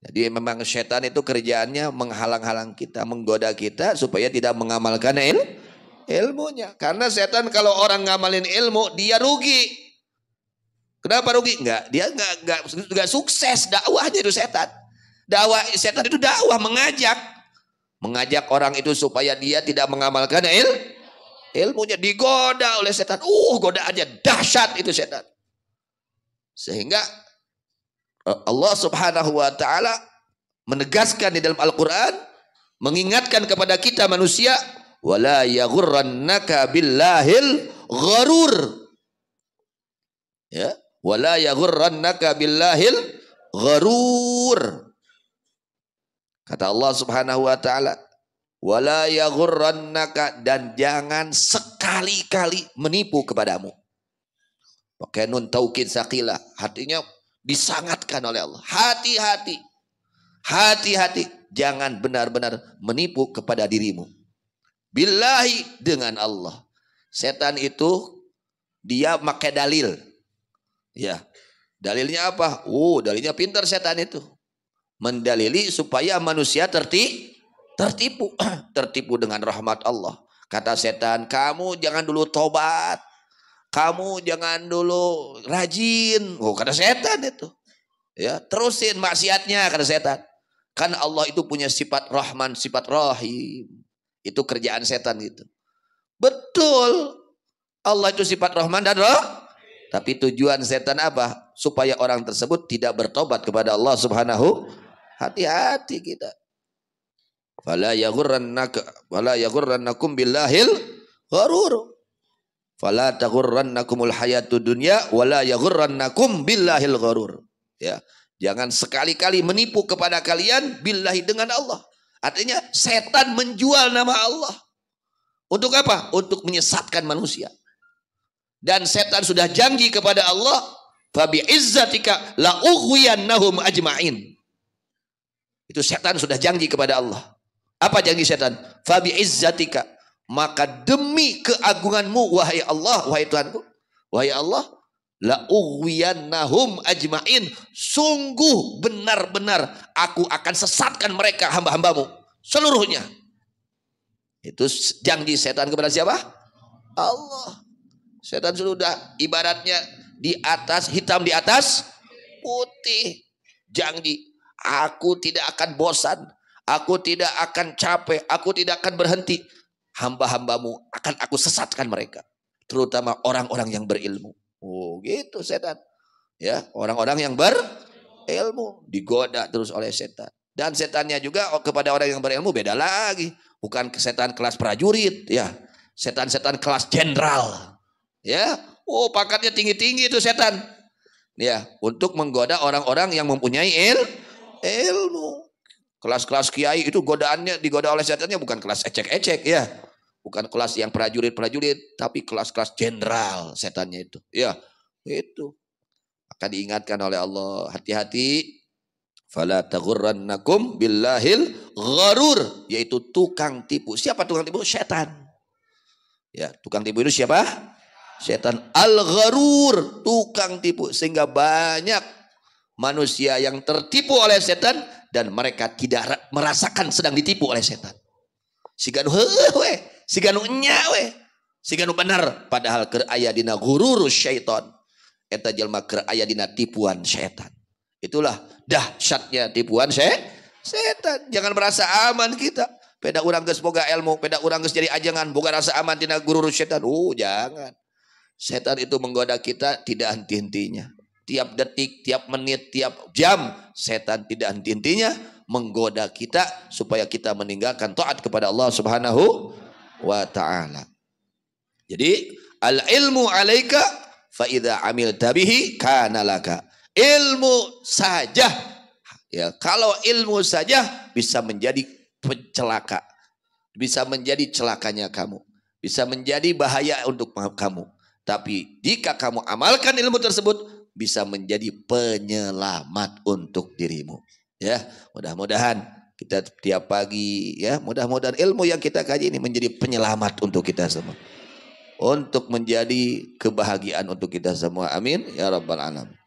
Jadi memang setan itu kerjaannya menghalang-halang kita, menggoda kita supaya tidak mengamalkan il ilmunya. Karena setan kalau orang ngamalin ilmu, dia rugi. Kenapa rugi? Enggak, dia enggak enggak, enggak sukses dakwahnya itu setan. Dakwah setan itu dakwah mengajak mengajak orang itu supaya dia tidak mengamalkan il ilmunya digoda oleh setan. Uh, goda aja dahsyat itu setan. Sehingga Allah Subhanahu wa taala menegaskan di dalam Al-Qur'an mengingatkan kepada kita manusia wala yaghurrannaka billahil gharur. Ya, wala yaghurrannaka billahil gharur. Kata Allah Subhanahu wa taala, wala yaghurrannaka dan jangan sekali-kali menipu kepadamu. Pakai nun taukid sakila, artinya Disangatkan oleh Allah. Hati-hati. Hati-hati. Jangan benar-benar menipu kepada dirimu. Billahi dengan Allah. Setan itu dia pakai dalil. Ya. Dalilnya apa? Oh, dalilnya pintar setan itu. Mendalili supaya manusia terti tertipu, tertipu dengan rahmat Allah. Kata setan, kamu jangan dulu tobat kamu jangan dulu rajin. Oh, kata setan itu. Ya, terusin maksiatnya karena setan. Kan Allah itu punya sifat rahman, sifat rahim. Itu kerjaan setan gitu. Betul. Allah itu sifat rahman dan roh. Tapi tujuan setan apa? Supaya orang tersebut tidak bertobat kepada Allah subhanahu. Hati-hati kita. Fala yaghurrannaka wala yaghurrannakum billahil gharur. Fala taghurrannakumul hayatu dunya wala yaghurrannakum billahil gharur. Ya. Jangan sekali-kali menipu kepada kalian billahi dengan Allah. Artinya setan menjual nama Allah. Untuk apa? Untuk menyesatkan manusia. Dan setan sudah janji kepada Allah, "Fabi izzatika la ughwiyannahum ajmain." Itu setan sudah janji kepada Allah. Apa janji setan? "Fabi izzatika maka demi keagunganmu wahai Allah, wahai Tuhanku, wahai Allah, la nahum ajmain. Sungguh benar-benar aku akan sesatkan mereka hamba-hambamu seluruhnya. Itu janji setan kepada siapa? Allah. Setan sudah ibaratnya di atas hitam di atas putih. Janji aku tidak akan bosan, aku tidak akan capek, aku tidak akan berhenti hamba-hambamu akan aku sesatkan mereka. Terutama orang-orang yang berilmu. Oh gitu setan. Ya orang-orang yang berilmu digoda terus oleh setan. Dan setannya juga kepada orang yang berilmu beda lagi. Bukan setan kelas prajurit ya. Setan-setan kelas jenderal. Ya. Oh pakatnya tinggi-tinggi itu setan. Ya, untuk menggoda orang-orang yang mempunyai il, ilmu. Kelas-kelas kiai itu godaannya digoda oleh setannya bukan kelas ecek-ecek ya. Bukan kelas yang prajurit-prajurit, tapi kelas-kelas jenderal setannya itu. Ya, itu. akan diingatkan oleh Allah, hati-hati. Fala taghurrannakum billahil gharur. Yaitu tukang tipu. Siapa tukang tipu? Setan. Ya, tukang tipu itu siapa? Setan al-gharur, tukang tipu sehingga banyak manusia yang tertipu oleh setan dan mereka tidak merasakan sedang ditipu oleh setan. Sehingga hehehe. Si ganu nyawe. si ganu benar. Padahal ker ayah dina gururu syaiton. Eta jelma ker ayah dina tipuan syaitan. Itulah dahsyatnya tipuan syaitan. Setan. Jangan merasa aman kita. Peda orang geus boga ilmu, peda orang geus jadi ajangan, boga rasa aman dina guru setan. Oh, uh, jangan. Setan itu menggoda kita tidak henti-hentinya. Tiap detik, tiap menit, tiap jam setan tidak henti-hentinya menggoda kita supaya kita meninggalkan taat kepada Allah Subhanahu wa ta'ala. Jadi al ilmu alaika fa amil tabihi bihi Ilmu saja ya kalau ilmu saja bisa menjadi pencelaka. Bisa menjadi celakanya kamu. Bisa menjadi bahaya untuk kamu. Tapi jika kamu amalkan ilmu tersebut bisa menjadi penyelamat untuk dirimu. Ya, mudah-mudahan kita tiap pagi ya mudah-mudahan ilmu yang kita kaji ini menjadi penyelamat untuk kita semua untuk menjadi kebahagiaan untuk kita semua amin ya rabbal alamin